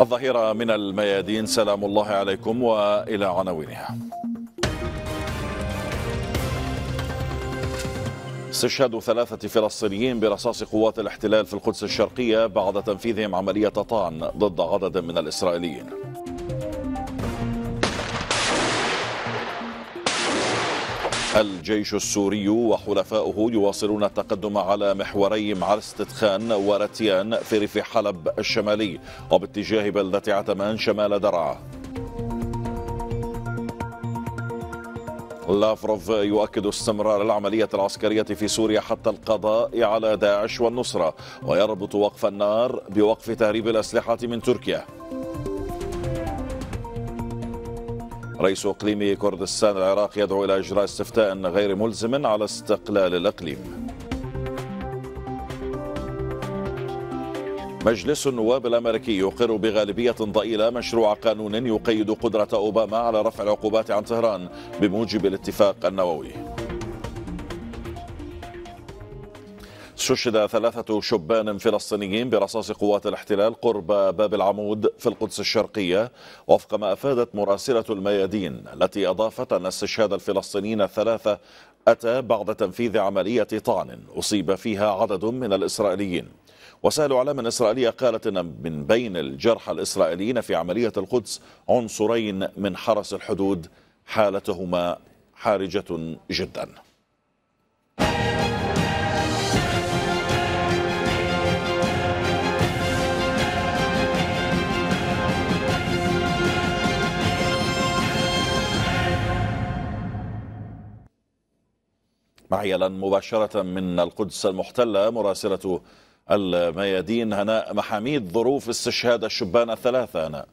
الظهيرة من الميادين سلام الله عليكم وإلى عناوينها استشهاد ثلاثة فلسطينيين برصاص قوات الاحتلال في القدس الشرقية بعد تنفيذهم عملية طعن ضد عدد من الإسرائيليين الجيش السوري وحلفاؤه يواصلون التقدم على محوري معرستة خان ورتيان في ريف حلب الشمالي وباتجاه بلدة عتمان شمال درعا لافروف يؤكد استمرار العملية العسكرية في سوريا حتى القضاء على داعش والنصرة ويربط وقف النار بوقف تهريب الأسلحة من تركيا رئيس إقليم كردستان العراق يدعو إلى إجراء استفتاء غير ملزم على استقلال الإقليم مجلس النواب الامريكي يقر بغالبيه ضئيله مشروع قانون يقيد قدره اوباما على رفع العقوبات عن طهران بموجب الاتفاق النووي استشهد ثلاثة شبان فلسطينيين برصاص قوات الاحتلال قرب باب العمود في القدس الشرقية وفق ما أفادت مراسلة الميادين التي أضافت أن استشهاد الفلسطينيين الثلاثة أتى بعد تنفيذ عملية طعن أصيب فيها عدد من الإسرائيليين وسائل إعلام إسرائيلية قالت أن من بين الجرحى الإسرائيليين في عملية القدس عنصرين من حرس الحدود حالتهما حرجة جداً معي الآن مباشرة من القدس المحتلة مراسلة الميادين هناء محاميد ظروف استشهاد الشبان الثلاثة هناء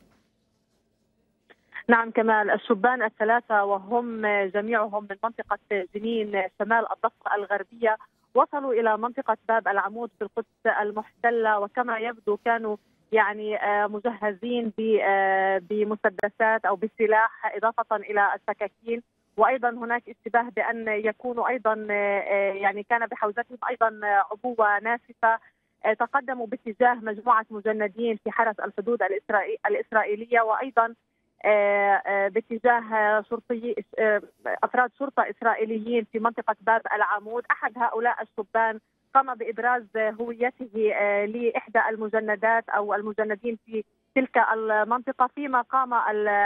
نعم كمال الشبان الثلاثة وهم جميعهم من منطقة جنين شمال الضفة الغربية وصلوا إلى منطقة باب العمود في القدس المحتلة وكما يبدو كانوا يعني آه، مجهزين آه، بمسدسات أو بسلاح إضافة إلى السكاكين وايضا هناك اشتباه بان يكونوا ايضا آه، آه، يعني كان بحوزتهم ايضا آه، عبوه ناسفه تقدموا باتجاه مجموعه مجندين في حرس الحدود الاسرائيليه وايضا باتجاه شرطي افراد شرطه اسرائيليين في منطقه باب العمود، احد هؤلاء الشبان قام بابراز هويته لاحدى المجندات او المجندين في تلك المنطقه فيما قام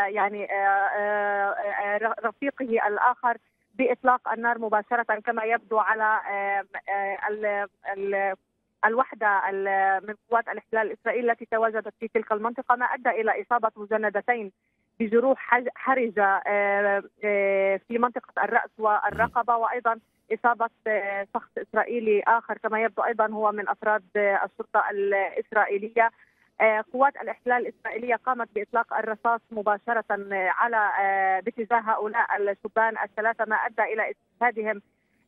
يعني آه، آه، آه، رفيقه الاخر باطلاق النار مباشره كما يبدو على الوحده من قوات الاحتلال الاسرائيلي التي تواجدت في تلك المنطقه ما ادى الى اصابه مجندتين بجروح حرجه في منطقه الراس والرقبه وايضا اصابه شخص اسرائيلي اخر كما يبدو ايضا هو من افراد الشرطه الاسرائيليه آه، قوات الاحتلال الاسرائيليه قامت باطلاق الرصاص مباشره آه، على آه، باتجاه هؤلاء الشبان الثلاثه ما ادى الى استشهادهم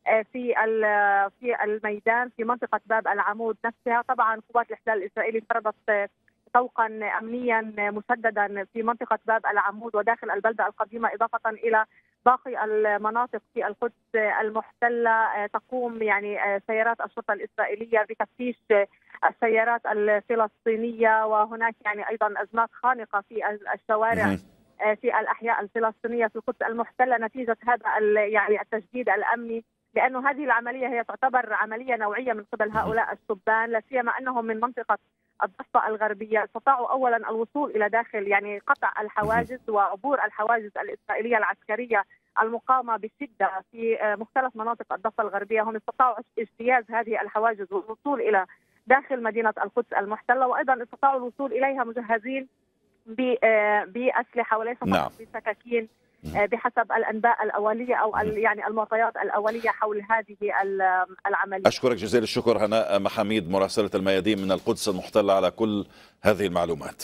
في في الميدان في منطقه باب العمود نفسها طبعا قوات الاحتلال الاسرائيلي فرضت طوقا امنيا مسددا في منطقه باب العمود وداخل البلده القديمه اضافه الى باقي المناطق في القدس المحتله آه، تقوم يعني آه، سيارات الشرطه الاسرائيليه بتفتيش آه، السيارات الفلسطينيه وهناك يعني ايضا ازمات خانقه في الشوارع في الاحياء الفلسطينيه في القدس المحتله نتيجه هذا يعني التجديد الامني لانه هذه العمليه هي تعتبر عمليه نوعيه من قبل هؤلاء الشبان لا سيما انهم من منطقه الضفه الغربيه استطاعوا اولا الوصول الى داخل يعني قطع الحواجز وعبور الحواجز الاسرائيليه العسكريه المقامه بشده في آه، مختلف مناطق الضفه الغربيه هم استطاعوا اجتياز هذه الحواجز والوصول الى داخل مدينه القدس المحتله وايضا استطاعوا الوصول اليها مجهزين آه، باسلحه وليس فقط نعم. بسكاكين آه، بحسب الانباء الاوليه او يعني المعطيات الاوليه حول هذه العمليه. اشكرك جزيل الشكر هناء محاميد مراسله الميادين من القدس المحتله على كل هذه المعلومات.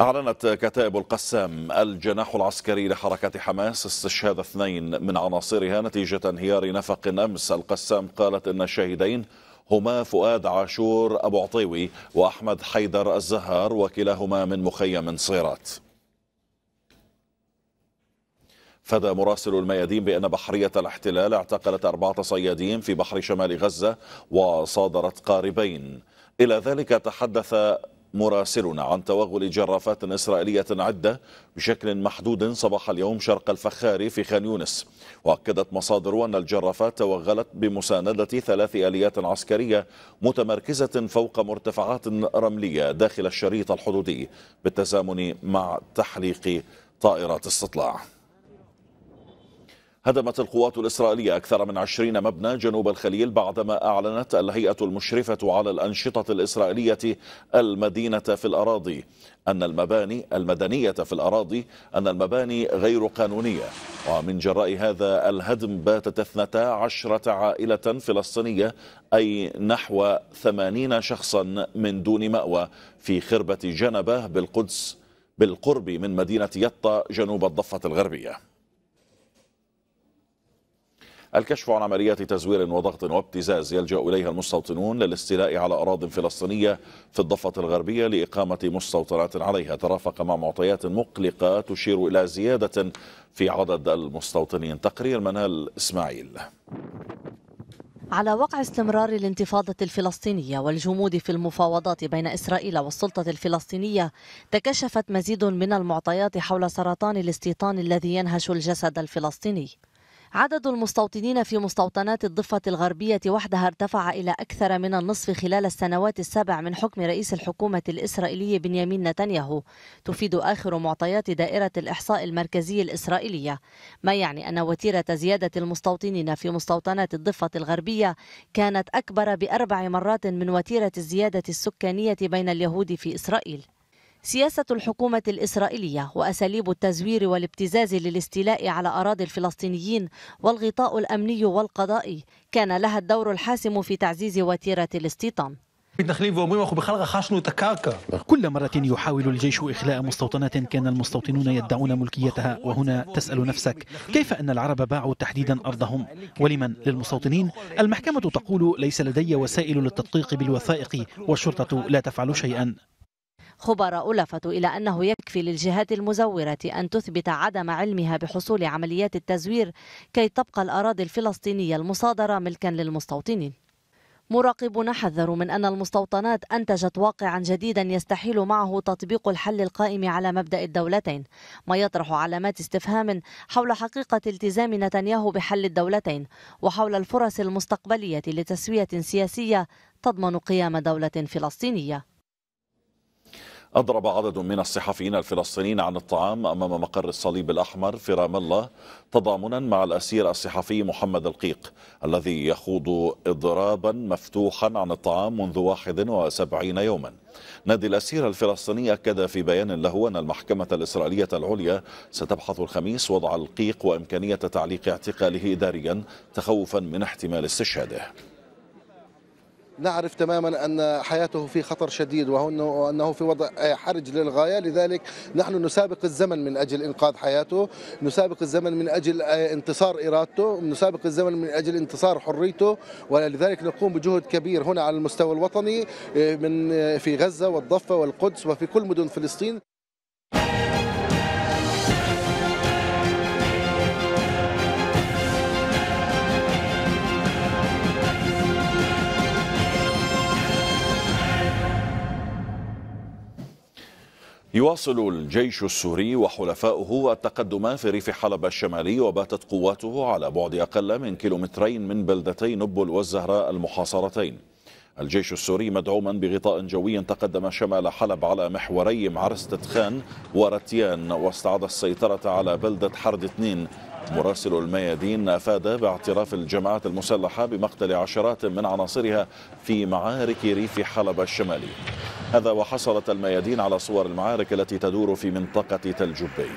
أعلنت كتائب القسام الجناح العسكري لحركة حماس استشهاد اثنين من عناصرها نتيجة انهيار نفق أمس القسام قالت إن الشاهدين هما فؤاد عاشور أبو عطيوي وأحمد حيدر الزهار وكلاهما من مخيم صيرات فدى مراسل الميادين بأن بحرية الاحتلال اعتقلت أربعة صيادين في بحر شمال غزة وصادرت قاربين إلى ذلك تحدث مراسلنا عن توغل جرافات إسرائيلية عدة بشكل محدود صباح اليوم شرق الفخاري في خان يونس وأكدت مصادر أن الجرافات توغلت بمساندة ثلاث آليات عسكرية متمركزة فوق مرتفعات رملية داخل الشريط الحدودي بالتزامن مع تحليق طائرات استطلاع هدمت القوات الإسرائيلية أكثر من عشرين مبنى جنوب الخليل بعدما أعلنت الهيئة المشرفة على الأنشطة الإسرائيلية المدينة في الأراضي أن المباني المدنية في الأراضي أن المباني غير قانونية ومن جراء هذا الهدم باتت اثنتا عشرة عائلة فلسطينية أي نحو ثمانين شخصا من دون مأوى في خربة جنبة بالقدس بالقرب من مدينة يطا جنوب الضفة الغربية الكشف عن عمليات تزوير وضغط وابتزاز يلجأ إليها المستوطنون للاستيلاء على أراض فلسطينية في الضفة الغربية لإقامة مستوطنات عليها ترافق مع معطيات مقلقة تشير إلى زيادة في عدد المستوطنين تقرير منال إسماعيل على وقع استمرار الانتفاضة الفلسطينية والجمود في المفاوضات بين إسرائيل والسلطة الفلسطينية تكشفت مزيد من المعطيات حول سرطان الاستيطان الذي ينهش الجسد الفلسطيني عدد المستوطنين في مستوطنات الضفة الغربية وحدها ارتفع إلى أكثر من النصف خلال السنوات السبع من حكم رئيس الحكومة الإسرائيلي بنيامين نتنياهو تفيد آخر معطيات دائرة الإحصاء المركزي الإسرائيلية ما يعني أن وتيرة زيادة المستوطنين في مستوطنات الضفة الغربية كانت أكبر بأربع مرات من وتيرة الزيادة السكانية بين اليهود في إسرائيل سياسة الحكومة الإسرائيلية وأساليب التزوير والابتزاز للاستيلاء على أراضي الفلسطينيين والغطاء الأمني والقضائي كان لها الدور الحاسم في تعزيز وتيرة الاستيطان كل مرة يحاول الجيش إخلاء مستوطنات كان المستوطنون يدعون ملكيتها وهنا تسأل نفسك كيف أن العرب باعوا تحديدا أرضهم ولمن للمستوطنين المحكمة تقول ليس لدي وسائل للتدقيق بالوثائق والشرطة لا تفعل شيئا خبراء لفتوا إلى أنه يكفي للجهات المزورة أن تثبت عدم علمها بحصول عمليات التزوير كي تبقى الأراضي الفلسطينية المصادرة ملكا للمستوطنين مراقبون حذروا من أن المستوطنات أنتجت واقعا جديدا يستحيل معه تطبيق الحل القائم على مبدأ الدولتين ما يطرح علامات استفهام حول حقيقة التزام نتنياهو بحل الدولتين وحول الفرص المستقبلية لتسوية سياسية تضمن قيام دولة فلسطينية أضرب عدد من الصحفيين الفلسطينيين عن الطعام أمام مقر الصليب الأحمر في رام الله تضامنا مع الأسير الصحفي محمد القيق الذي يخوض إضرابا مفتوحا عن الطعام منذ 71 يوما نادي الأسير الفلسطيني أكد في بيان له أن المحكمة الإسرائيلية العليا ستبحث الخميس وضع القيق وإمكانية تعليق اعتقاله إداريا تخوفا من احتمال استشهاده نعرف تماما أن حياته في خطر شديد وأنه في وضع حرج للغاية لذلك نحن نسابق الزمن من أجل إنقاذ حياته نسابق الزمن من أجل آه، انتصار إرادته نسابق الزمن من أجل انتصار حريته ولذلك نقوم بجهد كبير هنا على المستوى الوطني آه، من آه، في غزة والضفة والقدس وفي كل مدن فلسطين يواصل الجيش السوري وحلفاؤه التقدم في ريف حلب الشمالي وباتت قواته على بعد أقل من كيلومترين من بلدتي نبل والزهراء المحاصرتين الجيش السوري مدعوما بغطاء جوي تقدم شمال حلب على محوري معرس خان ورتيان واستعاد السيطرة على بلدة حرد اثنين مراسل الميادين أفاد باعتراف الجماعات المسلحة بمقتل عشرات من عناصرها في معارك ريف حلب الشمالي هذا وحصلت الميادين على صور المعارك التي تدور في منطقة تل جبي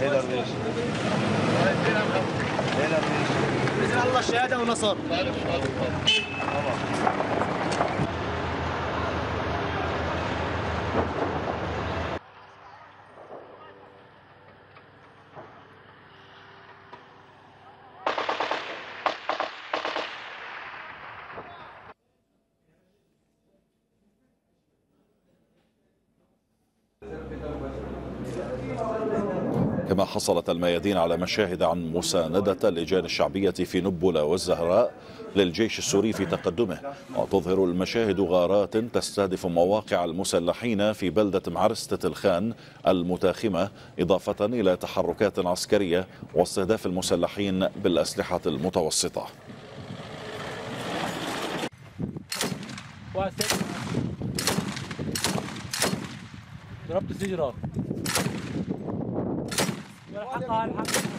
هيدر بيش هيدر بإذن الله شهاده ونصر حصلت الميادين على مشاهد عن مساندة اللجان الشعبية في نبلة والزهراء للجيش السوري في تقدمه وتظهر المشاهد غارات تستهدف مواقع المسلحين في بلدة معرستة الخان المتاخمة إضافة إلى تحركات عسكرية واستهداف المسلحين بالأسلحة المتوسطة ضربت سجرة حقها الحمد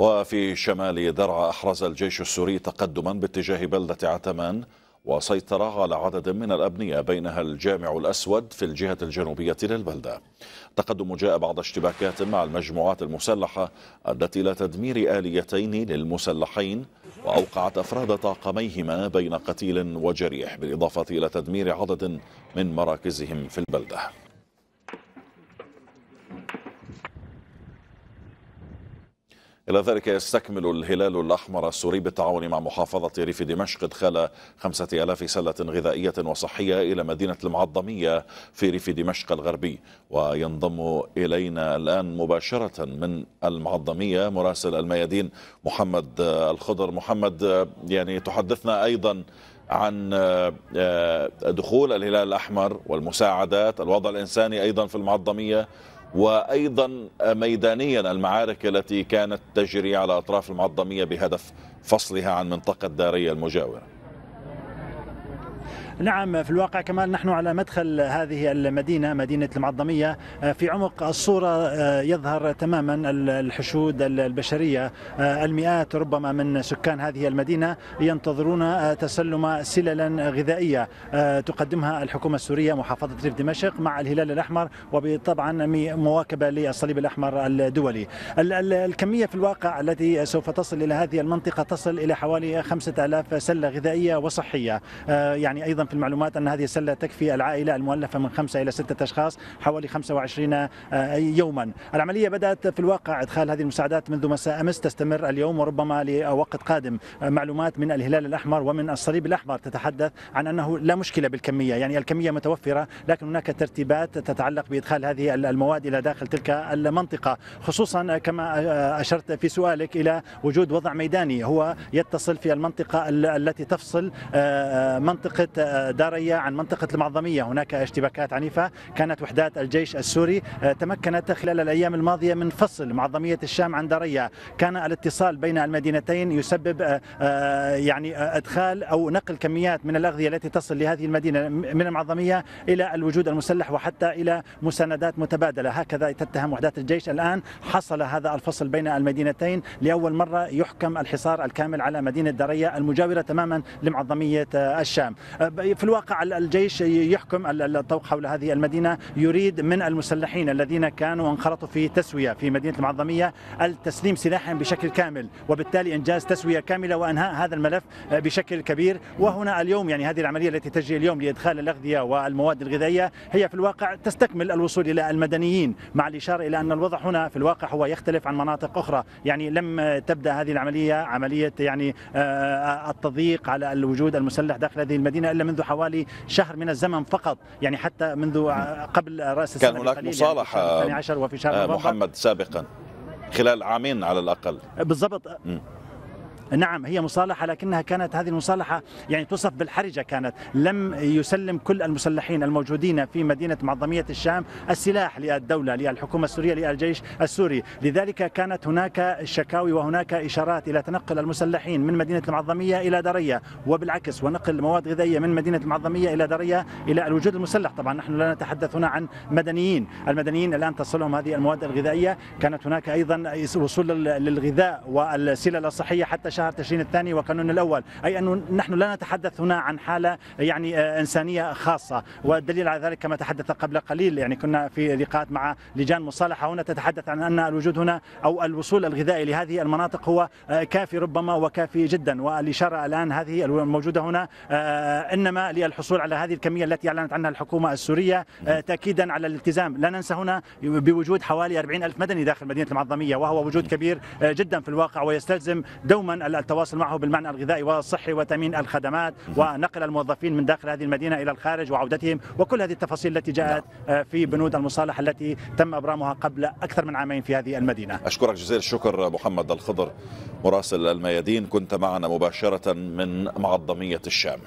وفي شمال درعا أحرز الجيش السوري تقدما باتجاه بلدة عتمان وسيطر على عدد من الأبنية بينها الجامع الأسود في الجهة الجنوبية للبلدة تقدم جاء بعد اشتباكات مع المجموعات المسلحة أدت إلى تدمير آليتين للمسلحين وأوقعت أفراد طاقميهما بين قتيل وجريح بالإضافة إلى تدمير عدد من مراكزهم في البلدة إلى ذلك يستكمل الهلال الأحمر السوري بالتعاون مع محافظة ريف دمشق إدخال خمسة ألاف سلة غذائية وصحية إلى مدينة المعظمية في ريف دمشق الغربي وينضم إلينا الآن مباشرة من المعظمية مراسل الميادين محمد الخضر محمد يعني تحدثنا أيضا عن آه، دخول الهلال الأحمر والمساعدات الوضع الإنساني أيضا في المعظمية وأيضا ميدانيا المعارك التي كانت تجري على أطراف المعظمية بهدف فصلها عن منطقة دارية المجاورة نعم في الواقع كمان نحن على مدخل هذه المدينة مدينة المعظمية آه، في عمق الصورة آه، يظهر تماما الحشود البشرية آه، المئات ربما من سكان هذه المدينة ينتظرون تسلم سللا غذائية تقدمها الحكومة السورية محافظة ريف دمشق مع الهلال الأحمر وبطبعا مواكبة للصليب الأحمر الدولي الكمية في الواقع التي سوف تصل إلى هذه المنطقة تصل إلى حوالي 5000 سلة غذائية وصحية يعني أيضا في المعلومات أن هذه السلة تكفي العائلة المؤلفة من خمسة إلى ستة أشخاص حوالي 25 آه، يوما العملية بدأت في الواقع إدخال هذه المساعدات منذ مساء أمس تستمر اليوم وربما لوقت قادم آه، معلومات من الهلال الأحمر ومن الصليب الأحمر تتحدث عن أنه لا مشكلة بالكمية يعني الكمية متوفرة لكن هناك ترتيبات تتعلق بإدخال هذه المواد إلى داخل تلك المنطقة خصوصا كما آه، أشرت في سؤالك إلى وجود وضع ميداني هو يتصل في المنطقة التي تفصل منطقة دارية عن منطقة المعظمية هناك اشتباكات عنيفة كانت وحدات الجيش السوري آه، تمكنت خلال الأيام الماضية من فصل معظمية الشام عن دارية كان الاتصال بين المدينتين يسبب آه، آه، يعني ادخال او نقل كميات من الاغذيه التي تصل لهذه المدينه من المعظميه الى الوجود المسلح وحتى الى مساندات متبادله هكذا تتهم وحدات الجيش الان حصل هذا الفصل بين المدينتين لاول مره يحكم الحصار الكامل على مدينه داريا المجاوره تماما لمعظميه الشام في الواقع الجيش يحكم الطوق حول هذه المدينة يريد من المسلحين الذين كانوا انخرطوا في تسوية في مدينة المعظمية التسليم سلاحهم بشكل كامل وبالتالي إنجاز تسوية كاملة وإنهاء هذا الملف بشكل كبير وهنا اليوم يعني هذه العملية التي تجري اليوم لإدخال الأغذية والمواد الغذائية هي في الواقع تستكمل الوصول إلى المدنيين مع الإشارة إلى أن الوضع هنا في الواقع هو يختلف عن مناطق أخرى يعني لم تبدأ هذه العملية عملية يعني آه، آه، التضييق على الوجود المسلح داخل هذه المدينة إلا منذ حوالي شهر من الزمن فقط يعني حتى منذ قبل راس السنه كان هناك يعني مصالحه يعني في شهر وفي شهر آه، محمد سابقا خلال عامين على الاقل بالضبط نعم هي مصالحة لكنها كانت هذه المصالحة يعني توصف بالحرجة كانت لم يسلم كل المسلحين الموجودين في مدينة معظمية الشام السلاح للدولة للحكومة السورية للجيش السوري لذلك كانت هناك شكاوي وهناك إشارات إلى تنقل المسلحين من مدينة المعظمية إلى درية وبالعكس ونقل مواد غذائية من مدينة المعظمية إلى درية إلى الوجود المسلح طبعا نحن لا نتحدث هنا عن مدنيين المدنيين الآن تصلهم هذه المواد الغذائية كانت هناك أيضا وصول للغذاء والسلة الصحية حتى شهر تشرين الثاني وكانون الأول أي أنه نحن لا نتحدث هنا عن حالة يعني آه، إنسانية خاصة والدليل على ذلك كما تحدث قبل قليل يعني كنا في لقاءات مع لجان مصالحة هنا تتحدث عن أن الوجود هنا أو الوصول الغذائي لهذه المناطق هو آه، كافي ربما وكافي جدا والإشارة الآن هذه الموجودة هنا آه، إنما للحصول على هذه الكمية التي أعلنت عنها الحكومة السورية تأكيدا على الالتزام لا ننسى هنا بوجود حوالي 40 ألف مدني داخل مدينة المعظمية وهو وجود كبير جدا في الواقع ويستلزم دوما التواصل معه بالمعنى الغذائي والصحي وتامين الخدمات ونقل الموظفين من داخل هذه المدينه الى الخارج وعودتهم وكل هذه التفاصيل التي جاءت نعم. آه، في بنود المصالحه التي تم ابرامها قبل اكثر من عامين في هذه المدينه. اشكرك جزيل الشكر محمد الخضر مراسل الميادين كنت معنا مباشره من معظميه الشام.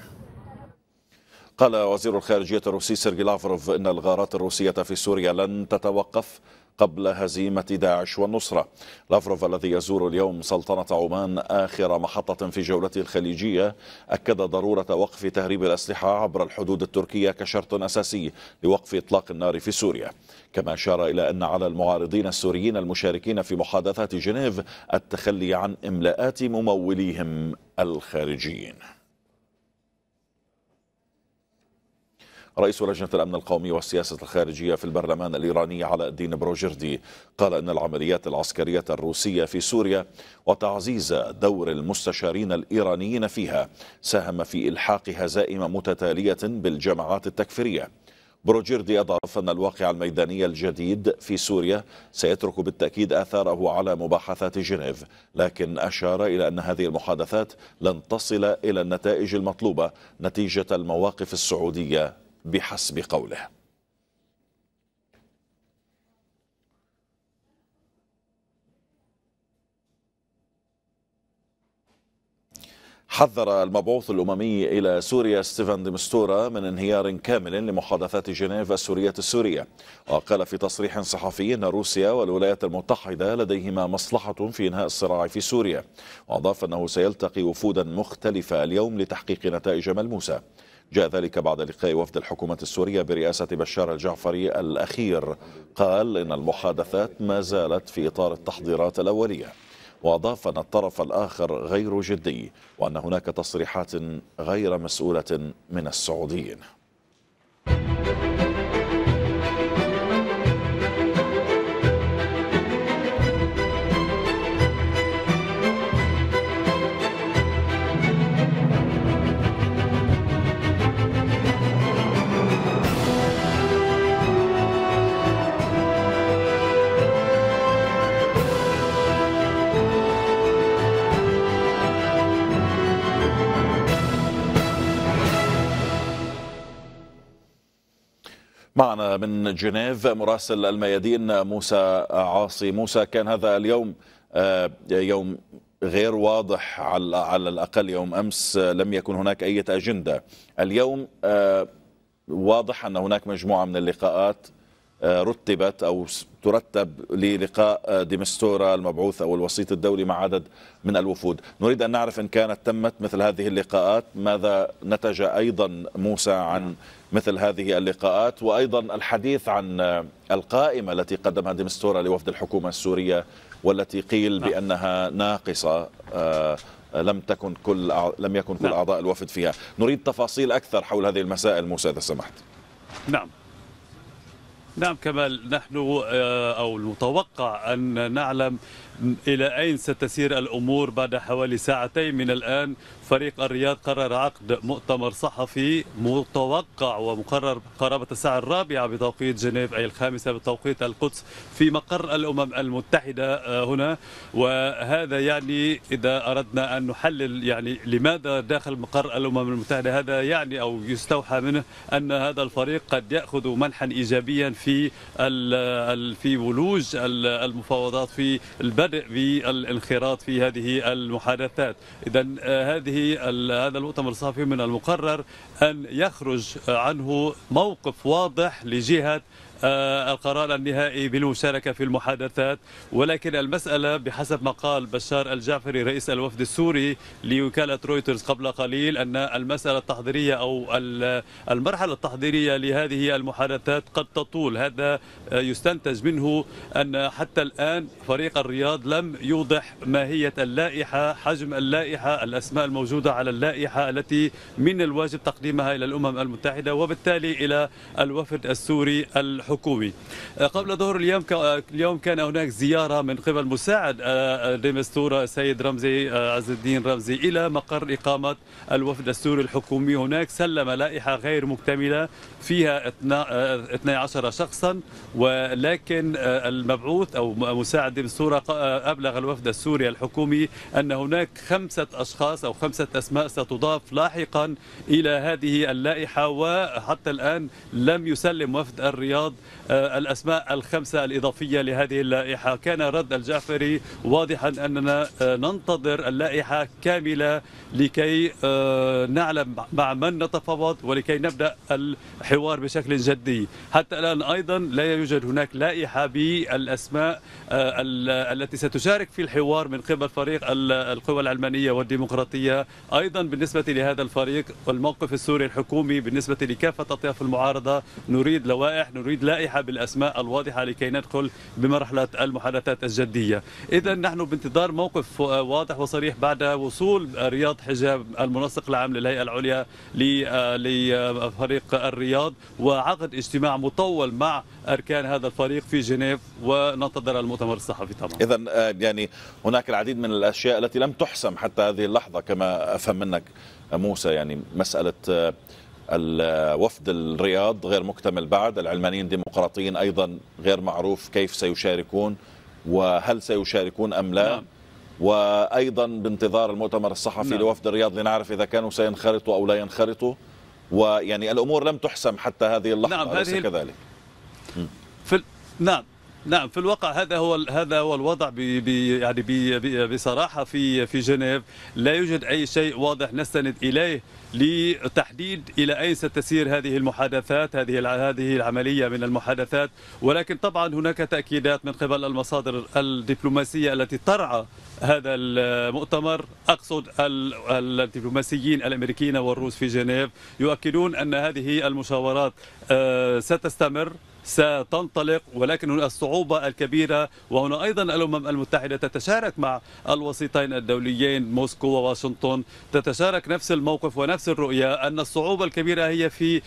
قال وزير الخارجية الروسي سيرجي لافروف إن الغارات الروسية في سوريا لن تتوقف قبل هزيمة داعش والنصرة لافروف الذي يزور اليوم سلطنة عمان آخر محطة في جولته الخليجية أكد ضرورة وقف تهريب الأسلحة عبر الحدود التركية كشرط أساسي لوقف إطلاق النار في سوريا كما أشار إلى أن على المعارضين السوريين المشاركين في محادثات جنيف التخلي عن إملاءات مموليهم الخارجيين رئيس لجنة الأمن القومي والسياسة الخارجية في البرلمان الإيراني علاء الدين بروجردي قال أن العمليات العسكرية الروسية في سوريا وتعزيز دور المستشارين الإيرانيين فيها ساهم في إلحاق هزائم متتالية بالجماعات التكفيرية بروجيردي أضاف أن الواقع الميداني الجديد في سوريا سيترك بالتأكيد آثاره على مباحثات جنيف لكن أشار إلى أن هذه المحادثات لن تصل إلى النتائج المطلوبة نتيجة المواقف السعودية بحسب قوله حذر المبعوث الأممي إلى سوريا ستيفن ديمستورا من انهيار كامل لمحادثات جنيف السورية السورية وقال في تصريح صحفي أن روسيا والولايات المتحدة لديهما مصلحة في إنهاء الصراع في سوريا وأضاف أنه سيلتقي وفودا مختلفة اليوم لتحقيق نتائج ملموسة جاء ذلك بعد لقاء وفد الحكومة السورية برئاسة بشار الجعفري الأخير قال إن المحادثات ما زالت في إطار التحضيرات الأولية وأضاف أن الطرف الآخر غير جدي وأن هناك تصريحات غير مسؤولة من السعوديين معنا من جنيف مراسل الميادين موسى عاصي موسى كان هذا اليوم آه، يوم غير واضح على على الاقل يوم امس آه، لم يكن هناك اي اجنده اليوم آه، واضح ان هناك مجموعه من اللقاءات آه، رتبت أو ترتب للقاء آه، ديمستورا المبعوث أو الوسيط الدولي مع عدد من الوفود نريد أن نعرف إن كانت تمت مثل هذه اللقاءات ماذا نتج أيضا موسى عن مثل هذه اللقاءات وأيضا الحديث عن آه، القائمة التي قدمها ديمستورا لوفد الحكومة السورية والتي قيل نعم. بأنها ناقصة لم تكن كل لم يكن كل نعم. اعضاء الوفد فيها نريد تفاصيل اكثر حول هذه المسائل موسى اذا سمحت نعم نعم كمال نحن آه، أو المتوقع أن نعلم إلى أين ستسير الأمور بعد حوالي ساعتين من الآن فريق الرياض قرر عقد مؤتمر صحفي متوقع ومقرر قرابة الساعة الرابعة بتوقيت جنيف أي الخامسة بتوقيت القدس في مقر الأمم المتحدة آه، هنا وهذا يعني إذا أردنا أن نحلل يعني لماذا داخل مقر الأمم المتحدة هذا يعني أو يستوحى منه أن هذا الفريق قد يأخذ منحا إيجابيا في في ولوج المفاوضات في البلد بدء بالانخراط في هذه المحادثات إذا آه، هذه هذا المؤتمر الصحفي من المقرر أن يخرج عنه موقف واضح لجهة آه، القرار النهائي بالمشاركة في المحادثات ولكن المسألة بحسب ما قال بشار الجعفري رئيس الوفد السوري لوكالة رويترز قبل قليل أن المسألة التحضيرية أو المرحلة التحضيرية لهذه المحادثات قد تطول هذا يستنتج منه أن حتى الآن فريق الرياض لم يوضح ماهية اللائحة حجم اللائحة الأسماء الموجودة على اللائحة التي من الواجب تقديمها إلى الأمم المتحدة وبالتالي إلى الوفد السوري الحكومي الحكومي آه، قبل ظهر اليوم آه، اليوم كان هناك زياره من قبل مساعد ديمستورا آه، السيد رمزي عز الدين رمزي الى مقر اقامه الوفد السوري الحكومي هناك سلم لائحه غير مكتمله فيها 12 شخصا ولكن المبعوث او مساعد ديمستورا ابلغ الوفد السوري الحكومي ان هناك خمسه اشخاص او خمسه اسماء ستضاف لاحقا الى هذه اللائحه وحتى الان لم يسلم وفد الرياض رفض آه، الأسماء الخمسة الإضافية لهذه اللائحة كان رد الجعفري واضحا أننا آه، ننتظر اللائحة كاملة لكي آه، نعلم مع من نتفاوض ولكي نبدأ الحوار بشكل جدي حتى الآن أيضا لا يوجد هناك لائحة بالأسماء التي ستشارك في الحوار من قبل فريق القوى العلمانية والديمقراطية أيضا بالنسبة لهذا الفريق والموقف السوري الحكومي بالنسبة لكافة أطياف المعارضة نريد لوائح نريد لائحه بالاسماء الواضحه لكي ندخل بمرحله المحادثات الجديه اذا نحن بانتظار موقف واضح وصريح بعد وصول رياض حجاب المنسق العام للهيئه العليا لفريق الرياض وعقد اجتماع مطول مع اركان هذا الفريق في جنيف وننتظر المؤتمر الصحفي طبعا اذا آه، يعني هناك العديد من الاشياء التي لم تحسم حتى هذه اللحظه كما افهم منك موسى يعني مساله آه، الوفد الرياض غير مكتمل بعد العلمانيين الديمقراطيين أيضا غير معروف كيف سيشاركون وهل سيشاركون أم لا نعم. وأيضا بانتظار المؤتمر الصحفي نعم. لوفد الرياض لنعرف إذا كانوا سينخرطوا أو لا ينخرطوا ويعني الأمور لم تحسم حتى هذه اللحظة نعم أليس كذلك؟ في ال... نعم نعم في الواقع هذا هو هذا هو الوضع بي بي يعني بي بي بصراحه في في جنيف لا يوجد اي شيء واضح نستند اليه لتحديد الى اين ستسير هذه المحادثات هذه هذه العمليه من المحادثات ولكن طبعا هناك تاكيدات من قبل المصادر الدبلوماسيه التي ترعى هذا المؤتمر اقصد الدبلوماسيين الامريكيين والروس في جنيف يؤكدون ان هذه المشاورات آه، ستستمر ستنطلق ولكن هنا الصعوبة الكبيرة وهنا أيضا الأمم المتحدة تتشارك مع الوسيطين الدوليين موسكو وواشنطن تتشارك نفس الموقف ونفس الرؤية أن الصعوبة الكبيرة هي في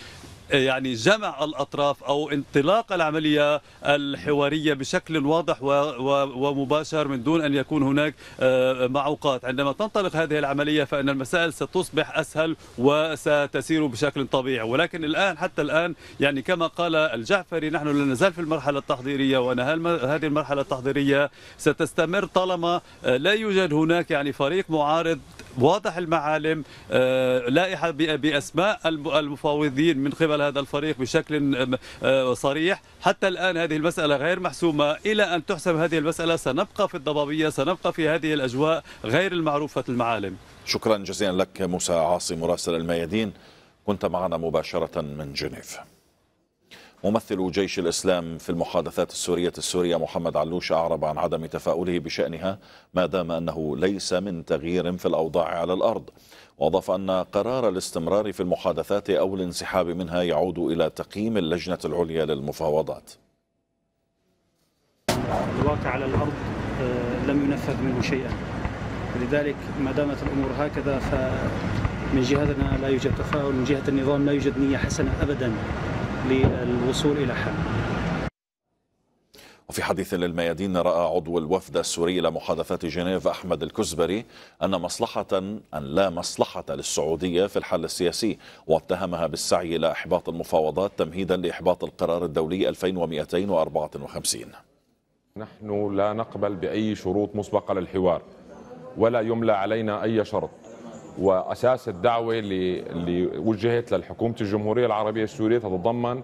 يعني جمع الأطراف أو انطلاق العملية الحوارية بشكل واضح ومباشر من دون أن يكون هناك آه، معوقات عندما تنطلق هذه العملية فإن المسائل ستصبح أسهل وستسير بشكل طبيعي ولكن الآن حتى الآن يعني كما قال الجعفري نحن لا نزال في المرحلة التحضيرية وأن هذه المرحلة التحضيرية ستستمر طالما آه، لا يوجد هناك يعني فريق معارض واضح المعالم آه، لائحة بأسماء المفاوضين من قبل قبل هذا الفريق بشكل آه، صريح حتى الآن هذه المسألة غير محسومة إلى أن تحسم هذه المسألة سنبقى في الضبابية سنبقى في هذه الأجواء غير المعروفة المعالم شكرا جزيلا لك موسى عاصي مراسل الميادين كنت معنا مباشرة من جنيف ممثل جيش الإسلام في المحادثات السورية السورية محمد علوش أعرب عن عدم تفاؤله بشأنها ما دام أنه ليس من تغيير في الأوضاع على الأرض وأضاف أن قرار الاستمرار في المحادثات أو الانسحاب منها يعود إلى تقييم اللجنة العليا للمفاوضات الواقع على الأرض آه، لم ينفذ منه شيئا لذلك ما دامت الأمور هكذا فمن جهتنا لا يوجد تفاؤل من جهة النظام لا يوجد نية حسنة أبدا للوصول إلى حل وفي حديث للميادين رأى عضو الوفد السوري لمحادثات جنيف أحمد الكزبري أن مصلحة أن لا مصلحة للسعودية في الحل السياسي واتهمها بالسعي إلى إحباط المفاوضات تمهيدا لإحباط القرار الدولي 2254 نحن لا نقبل بأي شروط مسبقة للحوار ولا يملى علينا أي شرط وأساس الدعوة اللي وجهت للحكومة الجمهورية العربية السورية تتضمن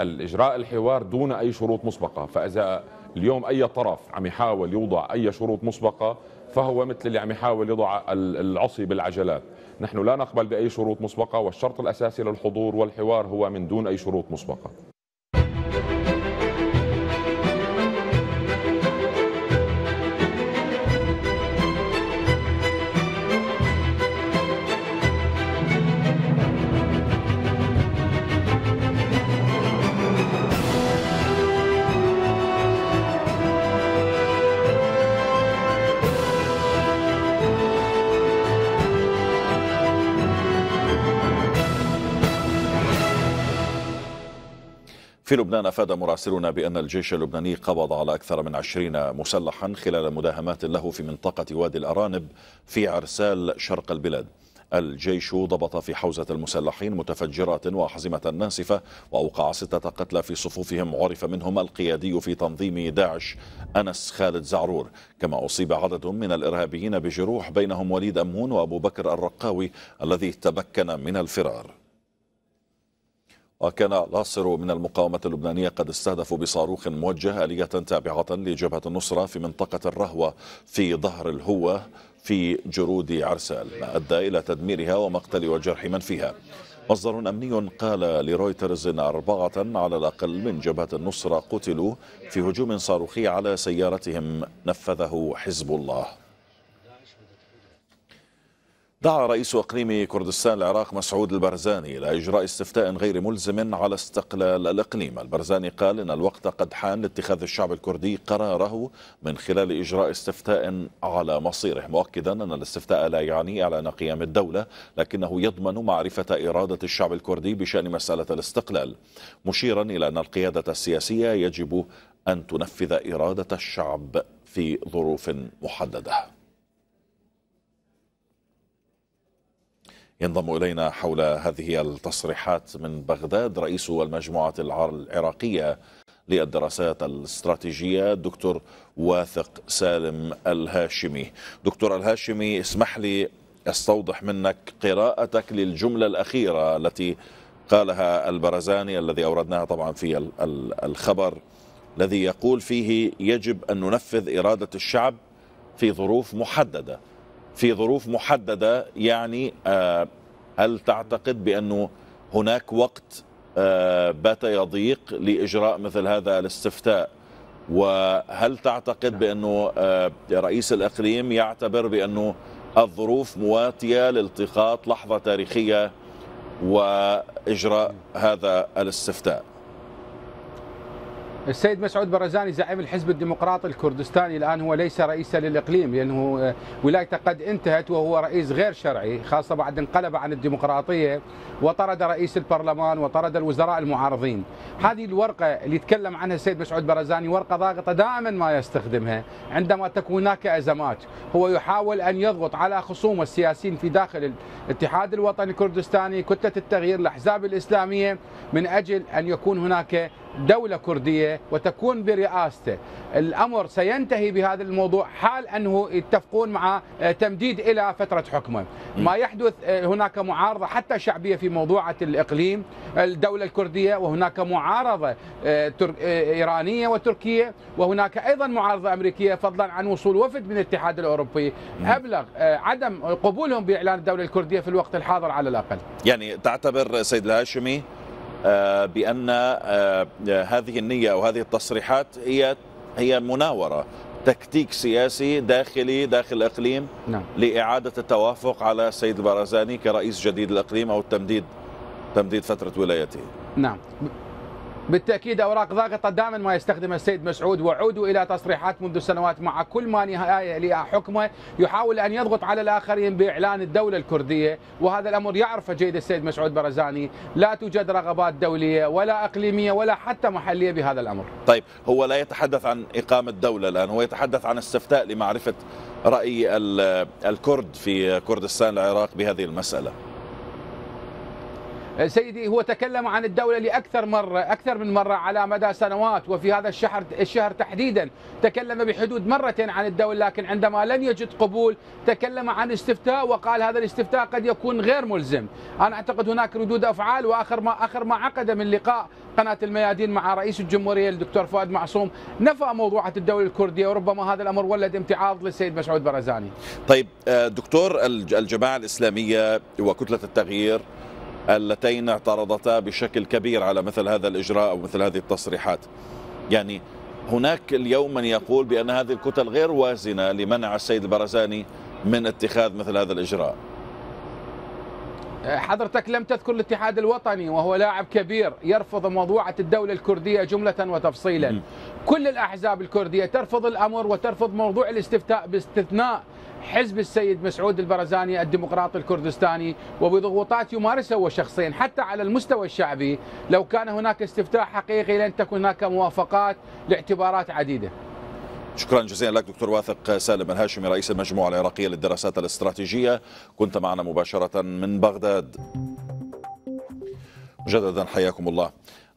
الاجراء الحوار دون اي شروط مسبقه فاذا اليوم اي طرف عم يحاول يوضع اي شروط مسبقه فهو مثل اللي عم يحاول يضع العصي بالعجلات نحن لا نقبل باي شروط مسبقه والشرط الاساسي للحضور والحوار هو من دون اي شروط مسبقه في لبنان أفاد مراسلنا بأن الجيش اللبناني قبض على أكثر من عشرين مسلحا خلال مداهمات له في منطقة وادي الأرانب في عرسال شرق البلاد الجيش ضبط في حوزة المسلحين متفجرات وأحزمة ناسفة وأوقع ستة قتلى في صفوفهم عرف منهم القيادي في تنظيم داعش أنس خالد زعرور كما أصيب عدد من الإرهابيين بجروح بينهم وليد أمون وأبو بكر الرقاوي الذي تمكن من الفرار وكان الأسر من المقاومة اللبنانية قد استهدفوا بصاروخ موجه آلية تابعة لجبهة النصرة في منطقة الرهوة في ظهر الهوة في جرود عرسال ما أدى إلى تدميرها ومقتل وجرح من فيها مصدر أمني قال لرويترز إن أربعة على الأقل من جبهة النصرة قتلوا في هجوم صاروخي على سيارتهم نفذه حزب الله دعا رئيس اقليم كردستان العراق مسعود البرزاني الى اجراء استفتاء غير ملزم على استقلال الاقليم، البرزاني قال ان الوقت قد حان لاتخاذ الشعب الكردي قراره من خلال اجراء استفتاء على مصيره، مؤكدا ان الاستفتاء لا يعني اعلان قيام الدوله، لكنه يضمن معرفه اراده الشعب الكردي بشان مساله الاستقلال، مشيرا الى ان القياده السياسيه يجب ان تنفذ اراده الشعب في ظروف محدده. ينضم إلينا حول هذه التصريحات من بغداد رئيس المجموعة العراقية للدراسات الاستراتيجية الدكتور واثق سالم الهاشمي دكتور الهاشمي اسمح لي استوضح منك قراءتك للجملة الأخيرة التي قالها البرزاني الذي أوردناها طبعا في الخبر الذي يقول فيه يجب أن ننفذ إرادة الشعب في ظروف محددة في ظروف محددة يعني آه، هل تعتقد بأنه هناك وقت آه، بات يضيق لإجراء مثل هذا الاستفتاء وهل تعتقد نعم. بأنه آه، رئيس الأقليم يعتبر بأنه الظروف مواتية لالتقاط لحظة تاريخية وإجراء هذا الاستفتاء السيد مسعود برزاني زعيم الحزب الديمقراطي الكردستاني الآن هو ليس رئيسا للإقليم لأنه آه، ولايته قد انتهت وهو رئيس غير شرعي خاصة بعد انقلب عن الديمقراطية وطرد رئيس البرلمان وطرد الوزراء المعارضين هذه الورقة اللي يتكلم عنها السيد مسعود برزاني ورقة ضاغطة دائما ما يستخدمها عندما تكون هناك أزمات هو يحاول أن يضغط على خصومه السياسيين في داخل الاتحاد الوطني الكردستاني كتلة التغيير الأحزاب الإسلامية من أجل أن يكون هناك دولة كردية وتكون برئاسته الأمر سينتهي بهذا الموضوع حال أنه يتفقون مع آه، تمديد إلى فترة حكمه ما يحدث آه، هناك معارضة حتى شعبية في موضوعة الإقليم الدولة الكردية وهناك معارضة آه، إيرانية وتركية وهناك أيضا معارضة أمريكية فضلا عن وصول وفد من الاتحاد الأوروبي أبلغ عدم قبولهم بإعلان الدولة الكردية في الوقت الحاضر على الأقل يعني تعتبر سيد الهاشمي آه، بان آه، هذه النيه او هذه التصريحات هي هي مناوره تكتيك سياسي داخلي داخل الاقليم نعم. لاعاده التوافق على السيد البرازاني كرئيس جديد الاقليم او التمديد تمديد فتره ولايته نعم بالتأكيد أوراق ضاغطة دائما ما يستخدمها السيد مسعود وعودوا إلى تصريحات منذ سنوات مع كل ما نهاية لحكمه يحاول أن يضغط على الآخرين بإعلان الدولة الكردية وهذا الأمر يعرفه جيد السيد مسعود برزاني لا توجد رغبات دولية ولا أقليمية ولا حتى محلية بهذا الأمر طيب هو لا يتحدث عن إقامة دولة الآن هو يتحدث عن استفتاء لمعرفة رأي الكرد في كردستان العراق بهذه المسألة سيدي هو تكلم عن الدولة لأكثر مرة أكثر من مرة على مدى سنوات وفي هذا الشهر الشهر تحديدا تكلم بحدود مرتين عن الدولة لكن عندما لم يجد قبول تكلم عن استفتاء وقال هذا الاستفتاء قد يكون غير ملزم أنا أعتقد هناك ردود أفعال وآخر ما آخر ما عقد من لقاء قناة الميادين مع رئيس الجمهورية الدكتور فؤاد معصوم نفى موضوعة الدولة الكردية وربما هذا الأمر ولد امتعاض للسيد مسعود برزاني طيب آه، دكتور الجماعة الإسلامية وكتلة التغيير اللتين اعترضتا بشكل كبير على مثل هذا الإجراء أو مثل هذه التصريحات يعني هناك اليوم من يقول بأن هذه الكتل غير وازنة لمنع السيد البرزاني من اتخاذ مثل هذا الإجراء حضرتك لم تذكر الاتحاد الوطني وهو لاعب كبير يرفض موضوعة الدولة الكردية جملة وتفصيلا كل الأحزاب الكردية ترفض الأمر وترفض موضوع الاستفتاء باستثناء حزب السيد مسعود البرزاني الديمقراطي الكردستاني وبضغوطات يمارسها هو شخصيا حتى على المستوى الشعبي لو كان هناك استفتاء حقيقي لن تكون هناك موافقات لاعتبارات عديده. شكرا جزيلا لك دكتور واثق سالم الهاشمي رئيس المجموعه العراقيه للدراسات الاستراتيجيه كنت معنا مباشره من بغداد. مجددا حياكم الله.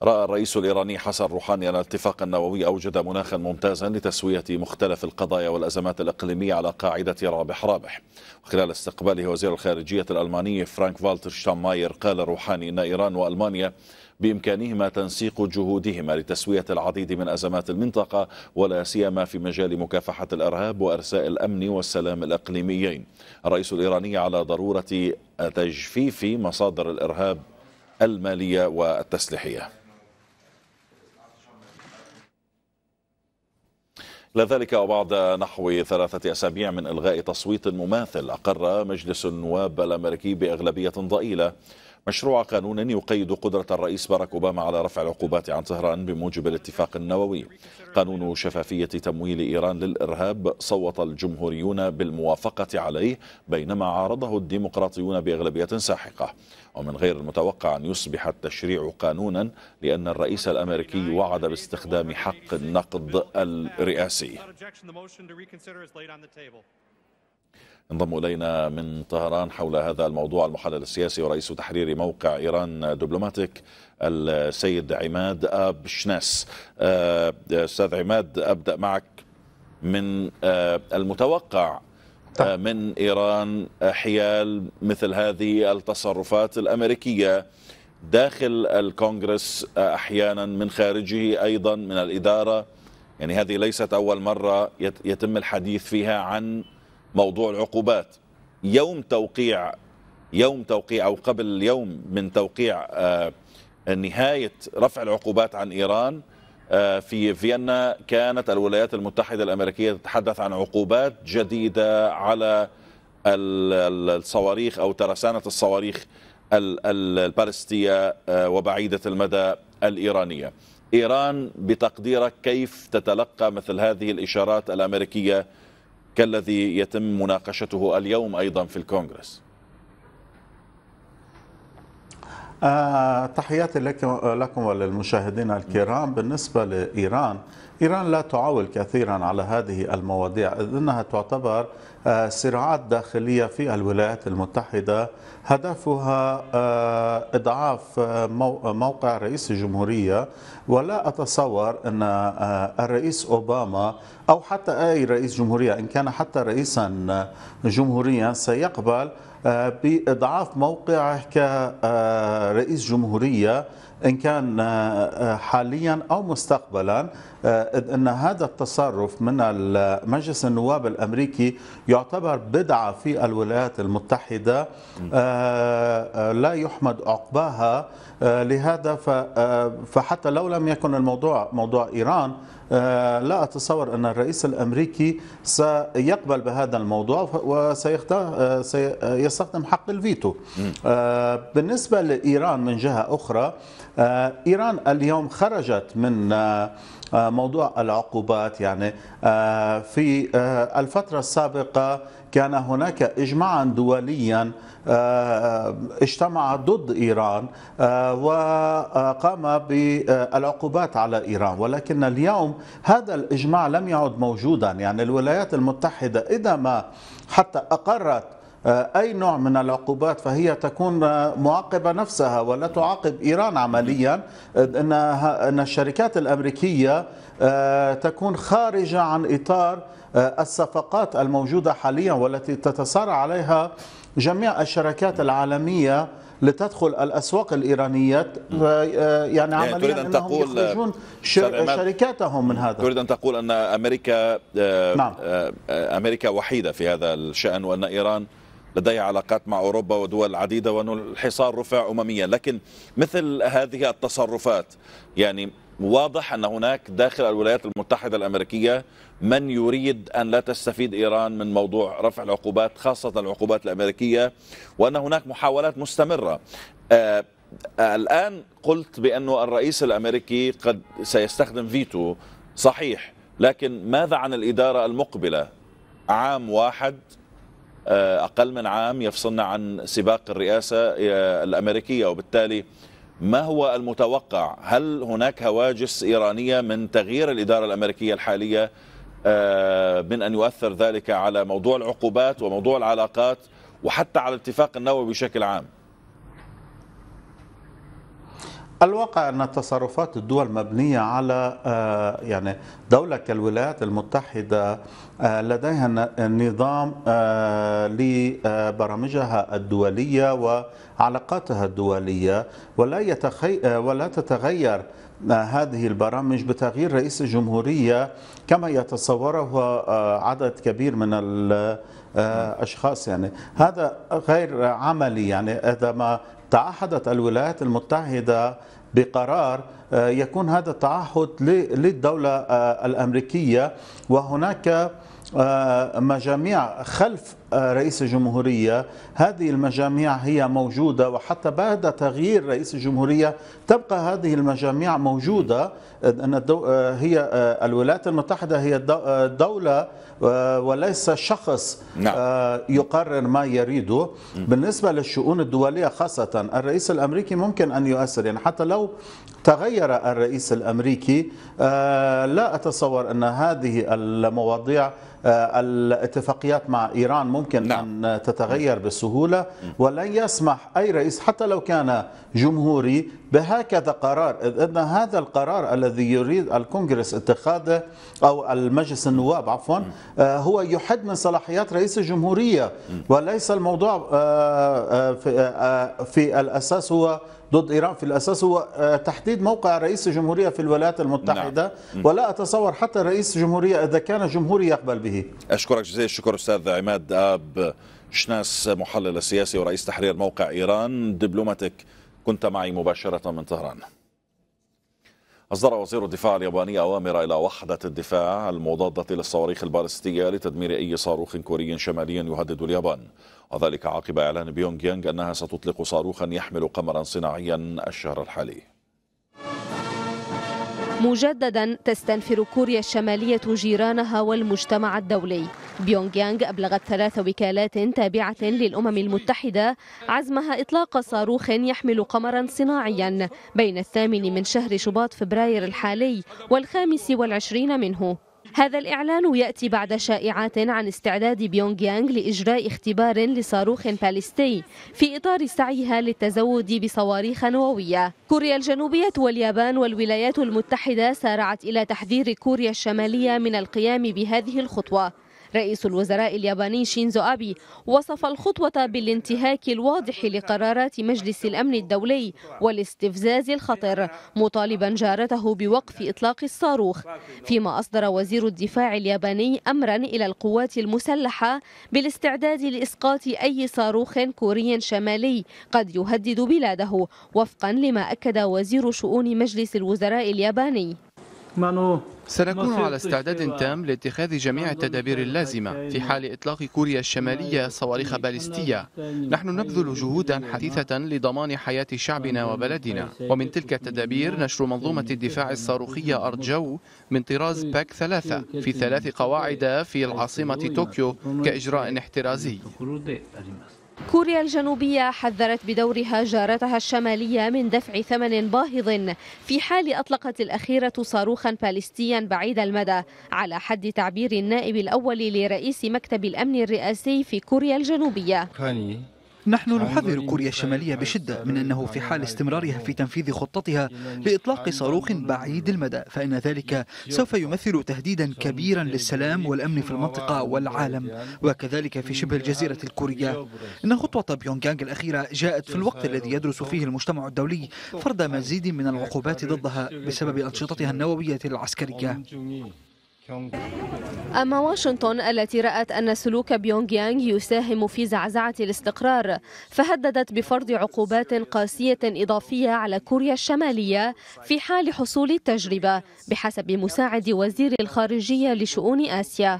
رأى الرئيس الإيراني حسن روحاني أن الاتفاق النووي أوجد مناخا ممتازا لتسوية مختلف القضايا والأزمات الإقليمية على قاعدة رابح رابح وخلال استقباله وزير الخارجية الألماني فرانك فالتر شتاماير قال روحاني أن إيران وألمانيا بإمكانهما تنسيق جهودهما لتسوية العديد من أزمات المنطقة ولا سيما في مجال مكافحة الإرهاب وإرساء الأمن والسلام الإقليميين الرئيس الإيراني على ضرورة تجفيف مصادر الإرهاب المالية والتسليحية لذلك وبعد نحو ثلاثة أسابيع من إلغاء تصويت مماثل أقر مجلس النواب الأمريكي بأغلبية ضئيلة مشروع قانون يقيد قدرة الرئيس باراك أوباما على رفع العقوبات عن طهران بموجب الاتفاق النووي قانون شفافية تمويل إيران للإرهاب صوت الجمهوريون بالموافقة عليه بينما عارضه الديمقراطيون بأغلبية ساحقة ومن غير المتوقع أن يصبح التشريع قانونا لأن الرئيس الأمريكي وعد باستخدام حق النقد الرئاسي انضم إلينا من طهران حول هذا الموضوع المحلل السياسي ورئيس تحرير موقع إيران دبلوماتيك السيد عماد أب شناس آه، أستاذ عماد أبدأ معك من آه، المتوقع طيب. آه، من إيران حيال مثل هذه التصرفات الأمريكية داخل الكونغرس آه، أحيانا من خارجه أيضا من الإدارة يعني هذه ليست أول مرة يتم الحديث فيها عن موضوع العقوبات يوم توقيع يوم توقيع أو قبل يوم من توقيع آه، نهاية رفع العقوبات عن إيران آه، في فيينا كانت الولايات المتحدة الأمريكية تتحدث عن عقوبات جديدة على الصواريخ أو ترسانة الصواريخ البالستية آه، وبعيدة المدى الإيرانية إيران بتقديرك كيف تتلقى مثل هذه الإشارات الأمريكية كالذي يتم مناقشته اليوم أيضا في الكونغرس آه، تحياتي لكم وللمشاهدين الكرام بالنسبة لإيران إيران لا تعول كثيرا على هذه المواضيع إذ أنها تعتبر آه، صراعات داخلية في الولايات المتحدة هدفها آه، إضعاف موقع رئيس الجمهورية ولا أتصور أن الرئيس أوباما أو حتى أي رئيس جمهورية إن كان حتى رئيسا جمهوريا سيقبل آه، باضعاف موقعه كرئيس جمهوريه إن كان آه، آه، حاليا أو مستقبلا آه، إذ أن هذا التصرف من مجلس النواب الأمريكي يعتبر بدعة في الولايات المتحدة لا يحمد عقباها لهذا فحتى لو لم يكن الموضوع موضوع إيران لا أتصور أن الرئيس الأمريكي سيقبل بهذا الموضوع وسيستخدم حق الفيتو بالنسبة لإيران من جهة أخرى آه، إيران اليوم خرجت من آه، آه، موضوع العقوبات يعني في الفترة السابقة كان هناك إجماعا دوليا اجتمع ضد إيران وقام بالعقوبات على إيران ولكن اليوم هذا الإجماع لم يعد موجودا يعني الولايات المتحدة إذا ما حتى أقرت آه، أي نوع من العقوبات فهي تكون آه، معاقبة نفسها ولا تعاقب إيران عمليا أن الشركات الأمريكية آه، تكون خارجة عن إطار الصفقات الموجودة حاليا والتي تتسارع عليها جميع الشركات العالمية لتدخل الاسواق الايرانيه يعني, يعني عمليا يعني تريد ان تقول يخرجون شركاتهم من هذا تريد ان تقول ان امريكا نعم. امريكا وحيده في هذا الشان وان ايران لديها علاقات مع أوروبا ودول عديدة وأن الحصار رفع أمميا لكن مثل هذه التصرفات يعني واضح أن هناك داخل الولايات المتحدة الأمريكية من يريد أن لا تستفيد إيران من موضوع رفع العقوبات خاصة العقوبات الأمريكية وأن هناك محاولات مستمرة آه، آه، الآن قلت بأن الرئيس الأمريكي قد سيستخدم فيتو صحيح لكن ماذا عن الإدارة المقبلة عام واحد آه، أقل من عام يفصلنا عن سباق الرئاسة آه، الأمريكية وبالتالي ما هو المتوقع هل هناك هواجس إيرانية من تغيير الإدارة الأمريكية الحالية آه، من أن يؤثر ذلك على موضوع العقوبات وموضوع العلاقات وحتى على الاتفاق النووي بشكل عام الواقع ان تصرفات الدول مبنيه على آه، يعني دوله كالولايات المتحده آه، لديها نظام آه، لبرامجها الدوليه وعلاقاتها الدوليه ولا يتخي ولا تتغير هذه البرامج بتغيير رئيس الجمهوريه كما يتصوره عدد كبير من الاشخاص يعني هذا غير عملي يعني اذا ما تعهدت الولايات المتحدة بقرار آه، يكون هذا التعهد للدولة آه، الأمريكية وهناك آه، مجاميع خلف آه، رئيس الجمهورية هذه المجاميع هي موجودة وحتى بعد تغيير رئيس الجمهورية تبقى هذه المجاميع موجودة آه، أن آه، هي الولايات المتحدة هي دولة وليس شخص نعم. يقرر ما يريده بالنسبة للشؤون الدولية خاصة الرئيس الأمريكي ممكن أن يؤثر يعني حتى لو تغير الرئيس الأمريكي لا أتصور أن هذه المواضيع آه، الاتفاقيات مع إيران ممكن نعم. أن تتغير بسهولة ولن يسمح أي رئيس حتى لو كان جمهوري بهكذا قرار إذ أن هذا القرار الذي يريد الكونغرس اتخاذه أو المجلس النواب عفوا آه، هو يحد من صلاحيات رئيس الجمهورية وليس الموضوع آه، في الأساس هو ضد إيران في الأساس هو آه، تحديد موقع رئيس الجمهورية في الولايات المتحدة نعم. ولا أتصور حتى رئيس الجمهورية إذا كان جمهوري يقبل به أشكرك جزيل الشكر أستاذ عماد آب شناس محلل سياسي ورئيس تحرير موقع إيران دبلوماتيك كنت معي مباشرة من طهران أصدر وزير الدفاع الياباني أوامر إلى وحدة الدفاع المضادة للصواريخ البالستية لتدمير أي صاروخ كوري شمالي يهدد اليابان وذلك عقب إعلان بيونغ يانغ أنها ستطلق صاروخا يحمل قمرا صناعيا الشهر الحالي مجددا تستنفر كوريا الشمالية جيرانها والمجتمع الدولي بيونغ يانغ أبلغت ثلاث وكالات تابعة للأمم المتحدة عزمها إطلاق صاروخ يحمل قمرا صناعيا بين الثامن من شهر شباط فبراير الحالي والخامس والعشرين منه هذا الإعلان يأتي بعد شائعات عن استعداد بيونغ يانغ لإجراء اختبار لصاروخ باليستي في إطار سعيها للتزود بصواريخ نووية كوريا الجنوبية واليابان والولايات المتحدة سارعت إلى تحذير كوريا الشمالية من القيام بهذه الخطوة رئيس الوزراء الياباني شينزو أبي وصف الخطوة بالانتهاك الواضح لقرارات مجلس الأمن الدولي والاستفزاز الخطر مطالبا جارته بوقف إطلاق الصاروخ فيما أصدر وزير الدفاع الياباني أمرا إلى القوات المسلحة بالاستعداد لإسقاط أي صاروخ كوري شمالي قد يهدد بلاده وفقا لما أكد وزير شؤون مجلس الوزراء الياباني سنكون على استعداد تام لاتخاذ جميع التدابير اللازمة في حال إطلاق كوريا الشمالية صواريخ باليستية نحن نبذل جهودا حثيثة لضمان حياة شعبنا وبلدنا ومن تلك التدابير نشر منظومة الدفاع الصاروخية أرض جو من طراز باك ثلاثة في ثلاث قواعد في العاصمة طوكيو كإجراء احترازي كوريا الجنوبية حذرت بدورها جارتها الشمالية من دفع ثمن باهظ في حال أطلقت الأخيرة صاروخا باليستيا بعيد المدى على حد تعبير النائب الأول لرئيس مكتب الأمن الرئاسي في كوريا الجنوبية نحن نحذر كوريا الشمالية بشدة من أنه في حال استمرارها في تنفيذ خطتها لإطلاق صاروخ بعيد المدى فإن ذلك سوف يمثل تهديدا كبيرا للسلام والأمن في المنطقة والعالم وكذلك في شبه الجزيرة الكورية إن خطوة بيونغيانغ الأخيرة جاءت في الوقت الذي آية يدرس فيه آية المجتمع الدولي فرض آية مزيد من العقوبات ضدها بسبب أنشطتها النووية العسكرية أما واشنطن التي رأت أن سلوك بيونغ يانغ يساهم في زعزعة الاستقرار فهددت بفرض عقوبات قاسية إضافية على كوريا الشمالية في حال حصول التجربة بحسب مساعد وزير الخارجية لشؤون آسيا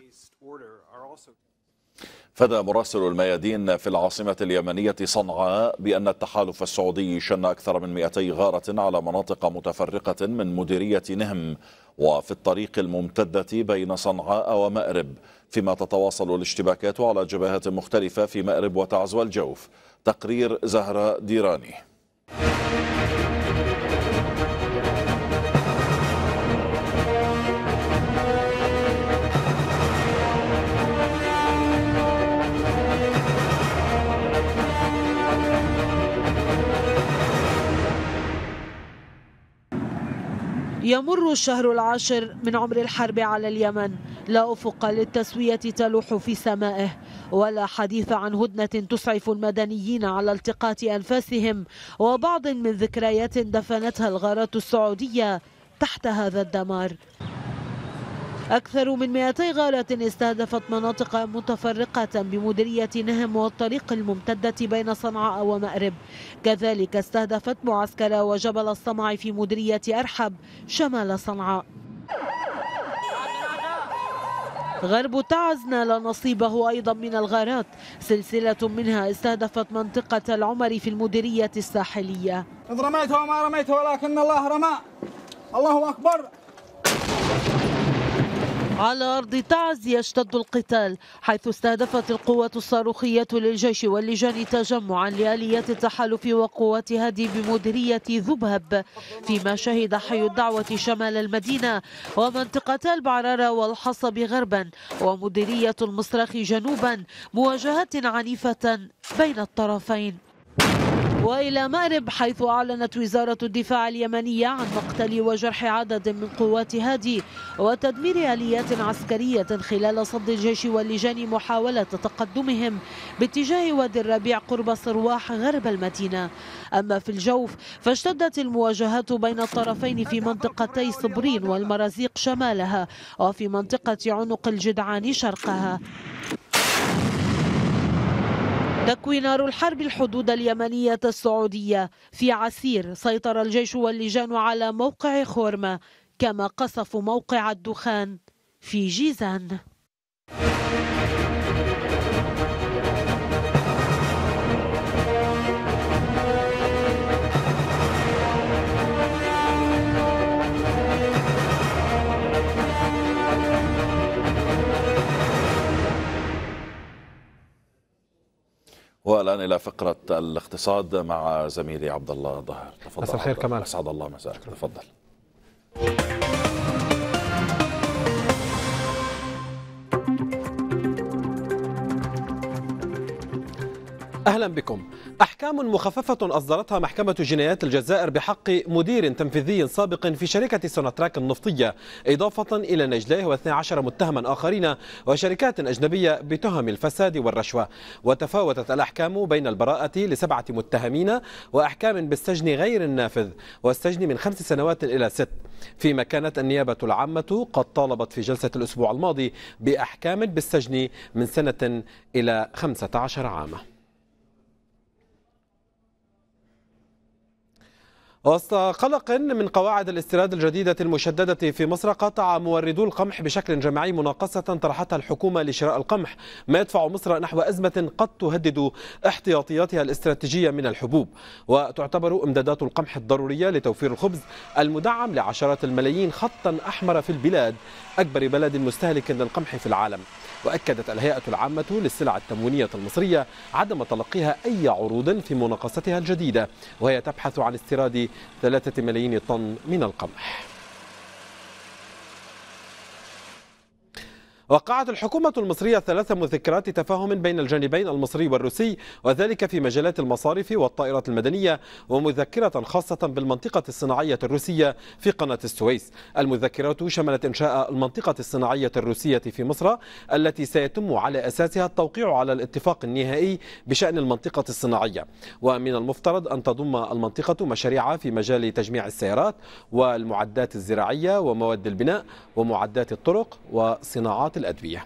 فدى مراسل الميادين في العاصمة اليمنية صنعاء بأن التحالف السعودي شن أكثر من 200 غارة على مناطق متفرقة من مديرية نهم وفي الطريق الممتدة بين صنعاء ومأرب فيما تتواصل الاشتباكات على جبهات مختلفة في مأرب وتعز والجوف تقرير زهراء ديراني يمر الشهر العاشر من عمر الحرب على اليمن لا أفق للتسوية تلوح في سمائه ولا حديث عن هدنة تسعف المدنيين على التقاط أنفاسهم وبعض من ذكريات دفنتها الغارات السعودية تحت هذا الدمار أكثر من 200 غارة استهدفت مناطق متفرقة بمديرية نهم والطريق الممتدة بين صنعاء ومأرب كذلك استهدفت معسكر وجبل الصمع في مديرية أرحب شمال صنعاء غرب تعزنا نال نصيبه أيضا من الغارات سلسلة منها استهدفت منطقة العمر في المديرية الساحلية إذ رميت وما رميت ولكن الله رمى الله أكبر على أرض تعز يشتد القتال حيث استهدفت القوات الصاروخية للجيش واللجان تجمعا لآليات التحالف وقوات هادي بمديرية ذبهب فيما شهد حي الدعوة شمال المدينة ومنطقة البعرارة والحصب غربا ومديرية المصرخ جنوبا مواجهات عنيفة بين الطرفين وإلى مأرب حيث أعلنت وزارة الدفاع اليمنية عن مقتل وجرح عدد من قوات هادي وتدمير آليات عسكرية خلال صد الجيش واللجان محاولة تقدمهم باتجاه وادي الربيع قرب صرواح غرب المدينة أما في الجوف فاشتدت المواجهات بين الطرفين في منطقتي صبرين والمرازيق شمالها وفي منطقة عنق الجدعان شرقها تكوي نار الحرب الحدود اليمنية السعودية في عسير سيطر الجيش واللجان على موقع خورما كما قصفوا موقع الدخان في جيزان والان الى فقره الاقتصاد مع زميلي عبد الله ظاهر تفضل مساء الخير كمان اسعد الله مساءك تفضل أهلا بكم أحكام مخففة أصدرتها محكمة جنايات الجزائر بحق مدير تنفيذي سابق في شركة سوناتراك النفطية إضافة إلى نجليه و12 متهما آخرين وشركات أجنبية بتهم الفساد والرشوة وتفاوتت الأحكام بين البراءة لسبعة متهمين وأحكام بالسجن غير النافذ والسجن من خمس سنوات إلى ست فيما كانت النيابة العامة قد طالبت في جلسة الأسبوع الماضي بأحكام بالسجن من سنة إلى 15 عاما وسط قلق من قواعد الاستيراد الجديدة المشددة في مصر قطع موردو القمح بشكل جماعي مناقصة طرحتها الحكومة لشراء القمح ما يدفع مصر نحو أزمة قد تهدد احتياطياتها الاستراتيجية من الحبوب وتعتبر إمدادات القمح الضرورية لتوفير الخبز المدعم لعشرات الملايين خطا أحمر في البلاد أكبر بلد مستهلك للقمح في العالم وأكدت الهيئة العامة للسلع التموينية المصرية عدم تلقيها أي عروض في مناقصتها الجديدة وهي تبحث عن استيراد ثلاثة ملايين طن من القمح وقعت الحكومة المصرية ثلاث مذكرات تفاهم بين الجانبين المصري والروسي وذلك في مجالات المصارف والطائرات المدنية ومذكرة خاصة بالمنطقة الصناعية الروسية في قناة السويس المذكرات شملت إنشاء المنطقة الصناعية الروسية في مصر التي سيتم على أساسها التوقيع على الاتفاق النهائي بشأن المنطقة الصناعية ومن المفترض أن تضم المنطقة مشاريع في مجال تجميع السيارات والمعدات الزراعية ومواد البناء ومعدات الطرق وصناعات الأدوية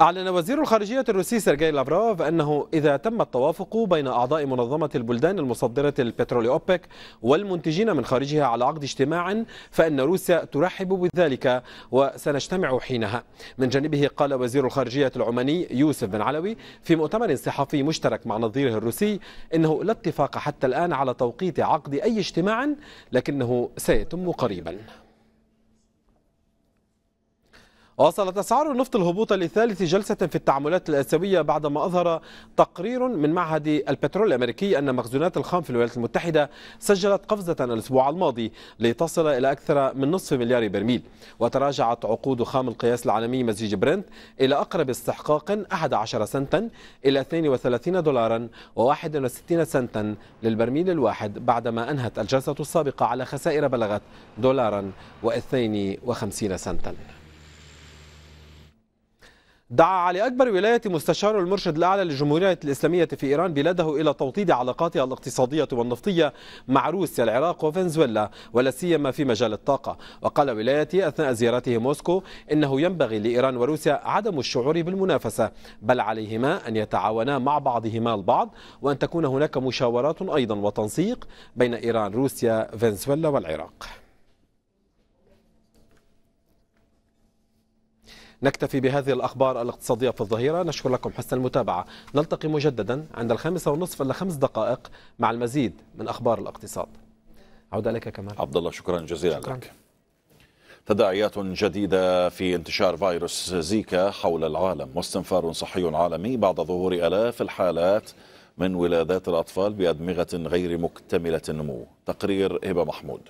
أعلن وزير الخارجية الروسي سيرجي لافروف أنه إذا تم التوافق بين أعضاء منظمة البلدان المصدرة البترول أوبك والمنتجين من خارجها على عقد اجتماع فإن روسيا ترحب بذلك وسنجتمع حينها من جانبه قال وزير الخارجية العماني يوسف بن علوي في مؤتمر صحفي مشترك مع نظيره الروسي أنه لا اتفاق حتى الآن على توقيت عقد أي اجتماع لكنه سيتم قريباً واصلت أسعار النفط الهبوط لثالث جلسة في التعاملات الآسيوية بعدما أظهر تقرير من معهد البترول الأمريكي أن مخزونات الخام في الولايات المتحدة سجلت قفزة الأسبوع الماضي لتصل إلى أكثر من نصف مليار برميل وتراجعت عقود خام القياس العالمي مزيج برنت إلى أقرب استحقاق 11 سنتا إلى 32 دولارا و61 سنتا للبرميل الواحد بعدما أنهت الجلسة السابقة على خسائر بلغت دولارا و52 سنتا دعا علي أكبر ولاية مستشار المرشد الأعلى للجمهورية الإسلامية في إيران بلاده إلى توطيد علاقاتها الاقتصادية والنفطية مع روسيا العراق وفنزويلا ولا سيما في مجال الطاقة وقال ولايتي أثناء زيارته موسكو إنه ينبغي لإيران وروسيا عدم الشعور بالمنافسة بل عليهما أن يتعاونا مع بعضهما البعض وأن تكون هناك مشاورات أيضا وتنسيق بين إيران روسيا فنزويلا والعراق نكتفي بهذه الأخبار الاقتصادية في الظهيرة نشكر لكم حسن المتابعة نلتقي مجددا عند الخامسة ونصف إلى خمس دقائق مع المزيد من أخبار الاقتصاد عودة لك كمال عبد الله شكرا جزيلا شكرا. لك تداعيات جديدة في انتشار فيروس زيكا حول العالم واستنفار صحي عالمي بعد ظهور آلاف الحالات من ولادات الأطفال بأدمغة غير مكتملة النمو تقرير هبة محمود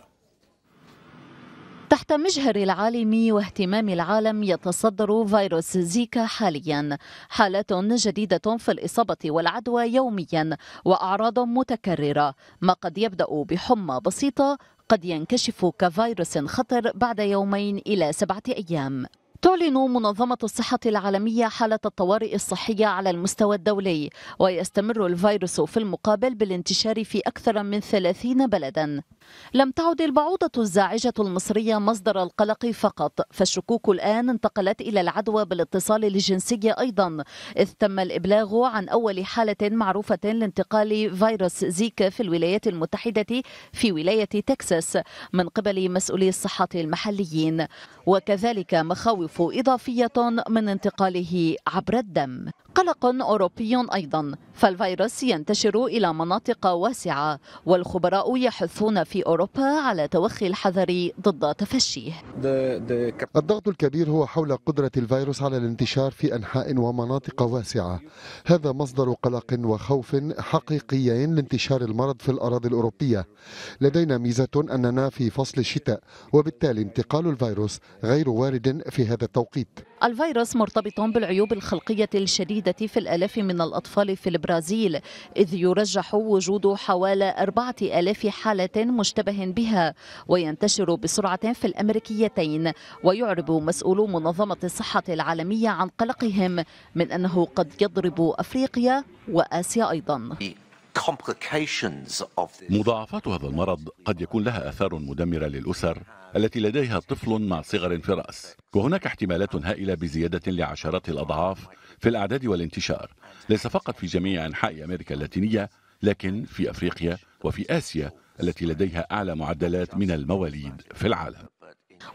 تحت مجهر العالم واهتمام العالم يتصدر فيروس زيكا حاليا حالات جديدة في الإصابة والعدوى يوميا وأعراض متكررة ما قد يبدأ بحمى بسيطة قد ينكشف كفيروس خطر بعد يومين إلى سبعة أيام تعلن منظمة الصحة العالمية حالة الطوارئ الصحية على المستوى الدولي ويستمر الفيروس في المقابل بالانتشار في أكثر من 30 بلدا لم تعد البعوضة الزاعجة المصرية مصدر القلق فقط فالشكوك الآن انتقلت إلى العدوى بالاتصال الجنسي أيضا إذ تم الإبلاغ عن أول حالة معروفة لانتقال فيروس زيكا في الولايات المتحدة في ولاية تكساس من قبل مسؤولي الصحة المحليين وكذلك مخاوف تكاليف إضافية من انتقاله عبر الدم قلق أوروبي أيضا فالفيروس ينتشر إلى مناطق واسعة والخبراء يحثون في أوروبا على توخي الحذر ضد تفشيه الضغط الكبير هو حول قدرة الفيروس على الانتشار في أنحاء ومناطق واسعة هذا مصدر قلق وخوف حقيقيين لانتشار المرض في الأراضي الأوروبية لدينا ميزة أننا في فصل الشتاء وبالتالي انتقال الفيروس غير وارد في هذا التوقيت الفيروس مرتبط بالعيوب الخلقية الشديدة العودة في الآلاف من الأطفال في البرازيل إذ يرجح وجود حوالي أربعة آلاف حالة مشتبه بها وينتشر بسرعة في الأمريكيتين ويعرب مسؤولو منظمة الصحة العالمية عن قلقهم من أنه قد يضرب أفريقيا وآسيا أيضا مضاعفات هذا المرض قد يكون لها آثار مدمرة للأسر التي لديها طفل مع صغر في رأس وهناك احتمالات هائلة بزيادة لعشرات الأضعاف في الأعداد والانتشار ليس فقط في جميع أنحاء أمريكا اللاتينية لكن في أفريقيا وفي آسيا التي لديها أعلى معدلات من المواليد في العالم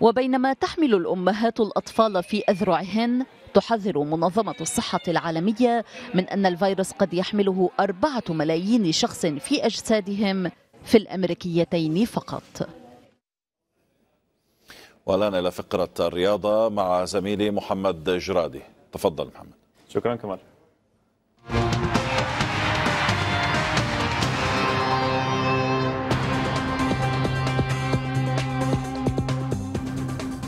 وبينما تحمل الأمهات الأطفال في أذرعهن تحذر منظمة الصحة العالمية من أن الفيروس قد يحمله أربعة ملايين شخص في أجسادهم في الأمريكيتين فقط والآن إلى فقرة الرياضة مع زميلي محمد جرادي تفضل محمد شكرا كمال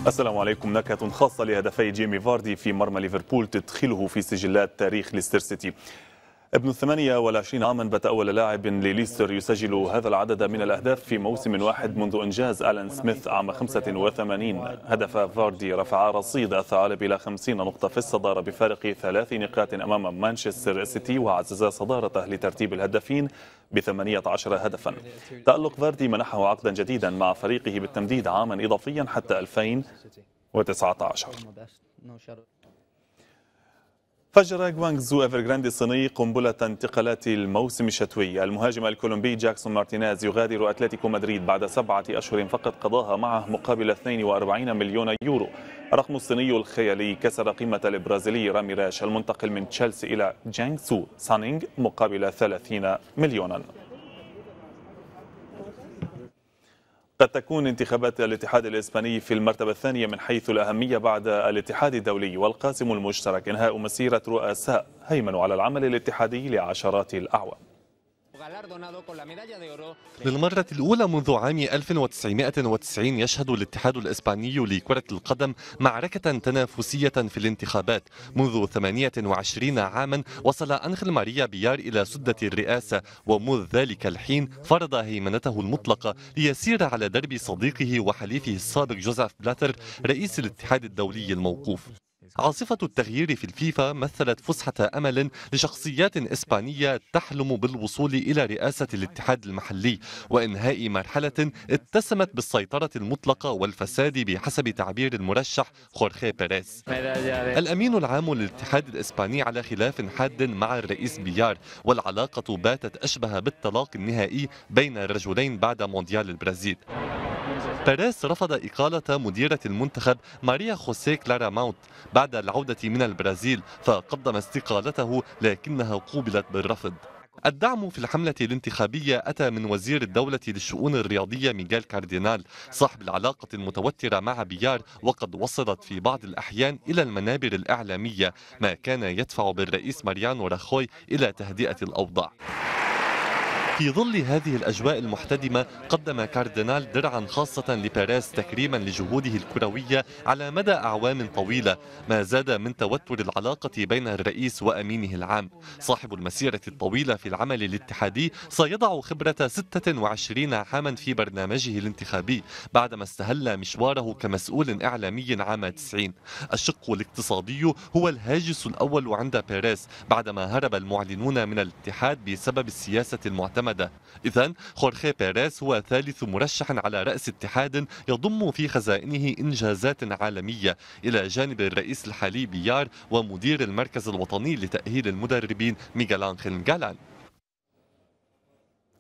السلام عليكم نكهة خاصة لهدفي جيمي فاردي في مرمى ليفربول تدخله في سجلات تاريخ ليستر سيتي ابن الثمانية والعشرين عاما بات أول لاعب لليستر يسجل هذا العدد من الأهداف في موسم واحد منذ إنجاز ألان سميث عام 85 هدف فاردي رفع رصيد الثعالب إلى 50 نقطة في الصدارة بفارق ثلاث نقاط أمام مانشستر سيتي وعزز صدارته لترتيب الهدافين ب 18 هدفا تألق فاردي منحه عقدا جديدا مع فريقه بالتمديد عاما إضافيا حتى 2019 فجر غوانغزو ايفرغراندي الصيني قنبلة انتقالات الموسم الشتوي المهاجم الكولومبي جاكسون مارتينيز يغادر أتلتيكو مدريد بعد سبعة أشهر فقط قضاها معه مقابل 42 مليون يورو الرقم الصيني الخيالي كسر قيمة البرازيلي راميراش المنتقل من تشيلسي إلى جانغسو سانينغ مقابل 30 مليونا قد تكون انتخابات الاتحاد الإسباني في المرتبة الثانية من حيث الأهمية بعد الاتحاد الدولي والقاسم المشترك إنهاء مسيرة رؤساء هيمنوا على العمل الاتحادي لعشرات الأعوام للمرة الأولى منذ عام 1990 يشهد الاتحاد الإسباني لكرة القدم معركة تنافسية في الانتخابات منذ 28 عاما وصل أنخل ماريا بيار إلى سدة الرئاسة ومنذ ذلك الحين فرض هيمنته المطلقة ليسير على درب صديقه وحليفه السابق جوزيف بلاتر رئيس الاتحاد الدولي الموقوف عاصفة التغيير في الفيفا مثلت فسحة أمل لشخصيات إسبانية تحلم بالوصول إلى رئاسة الاتحاد المحلي وإنهاء مرحلة اتسمت بالسيطرة المطلقة والفساد بحسب تعبير المرشح خورخي بيريز الأمين العام للاتحاد الإسباني على خلاف حاد مع الرئيس بيار والعلاقة باتت أشبه بالطلاق النهائي بين الرجلين بعد مونديال البرازيل بيريز رفض إقالة مديرة المنتخب ماريا خوسيه كلارا ماوت بعد بعد العودة من البرازيل فقدم استقالته لكنها قوبلت بالرفض الدعم في الحملة الانتخابية أتى من وزير الدولة للشؤون الرياضية ميغال كاردينال صاحب العلاقة المتوترة مع بيار وقد وصلت في بعض الأحيان إلى المنابر الإعلامية ما كان يدفع بالرئيس ماريانو راخوي إلى تهدئة الأوضاع في ظل هذه الأجواء المحتدمة قدم كاردينال درعا خاصة لبيريز تكريما لجهوده الكروية على مدى أعوام طويلة ما زاد من توتر العلاقة بين الرئيس وأمينه العام صاحب المسيرة الطويلة في العمل الاتحادي سيضع خبرة 26 عاما في برنامجه الانتخابي بعدما استهل مشواره كمسؤول إعلامي عام 90 الشق الاقتصادي هو الهاجس الأول عند بيريز بعدما هرب المعلنون من الاتحاد بسبب السياسة المعتمدة المعتمدة إذا خورخي بيريز هو ثالث مرشح على رأس اتحاد يضم في خزائنه إنجازات عالمية إلى جانب الرئيس الحالي بيار ومدير المركز الوطني لتأهيل المدربين ميغال أنخيل جالان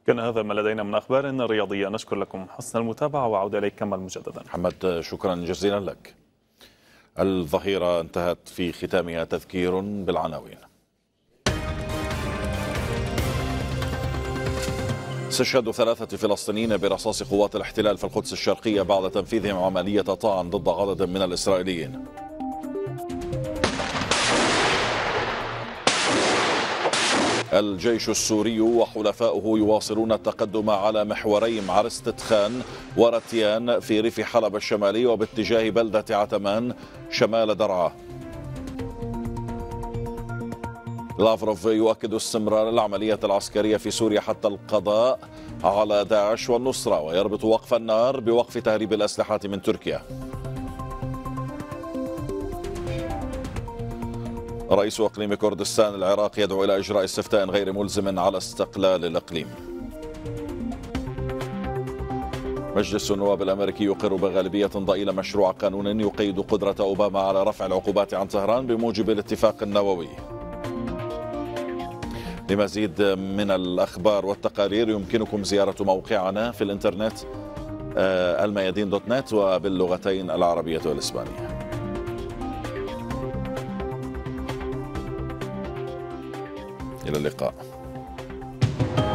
كان هذا ما لدينا من أخبار رياضية نشكر لكم حسن المتابعة وعودة إليك كمال مجددا محمد شكرا جزيلا لك الظهيرة انتهت في ختامها تذكير بالعناوين استشهاد ثلاثة فلسطينيين برصاص قوات الاحتلال في القدس الشرقية بعد تنفيذهم عملية طعن ضد عدد من الإسرائيليين الجيش السوري وحلفاؤه يواصلون التقدم على محوري معرس تدخان ورتيان في ريف حلب الشمالي وباتجاه بلدة عتمان شمال درعا لافروف يؤكد استمرار العملية العسكرية في سوريا حتى القضاء على داعش والنصرة ويربط وقف النار بوقف تهريب الأسلحة من تركيا رئيس اقليم كردستان العراق يدعو الى اجراء استفتاء غير ملزم على استقلال الاقليم. مجلس النواب الامريكي يقر بغالبيه ضئيله مشروع قانون يقيد قدره اوباما على رفع العقوبات عن طهران بموجب الاتفاق النووي. لمزيد من الأخبار والتقارير يمكنكم زيارة موقعنا في الإنترنت آه، الميادين دوت نت وباللغتين العربية والإسبانية إلى اللقاء